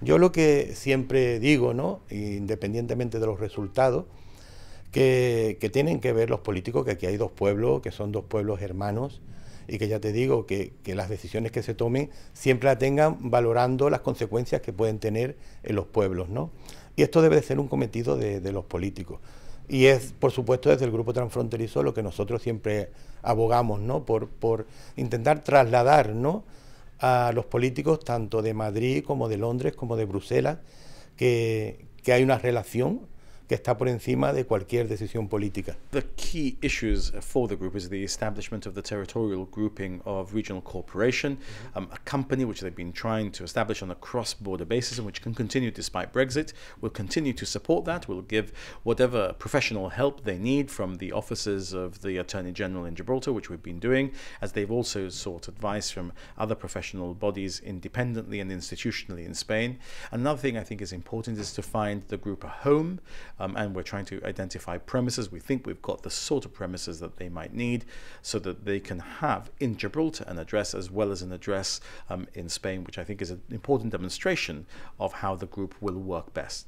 Yo lo que siempre digo, ¿no? independientemente de los resultados, que, tienen que ver los políticos, que aquí hay dos pueblos, que son dos pueblos hermanos, y que ya te digo que, las decisiones que se tomen siempre la tengan valorando las consecuencias que pueden tener en los pueblos. ¿no? Y esto debe ser un cometido de, los políticos. Y es, por supuesto, desde el Grupo Transfronterizo lo que nosotros siempre abogamos, ¿no? Por, por intentar trasladar, ¿no? a los políticos, tanto de Madrid como de Londres, como de Bruselas, que, que hay una relación que está por encima de cualquier decisión política. The key issues for the group is the establishment of the territorial grouping of regional corporation, um, a company which they've been trying to establish on a cross-border basis and which can continue despite Brexit. We'll continue to support that. We'll give whatever professional help they need from the offices of the Attorney General in Gibraltar, which we've been doing, as they've also sought advice from other professional bodies independently and institutionally in Spain. Another thing I think is important is to find the group a home um, and we're trying to identify premises. We think we've got the sort of premises that they might need so that they can have in Gibraltar an address as well as an address um, in Spain, which I think is an important demonstration of how the group will work best.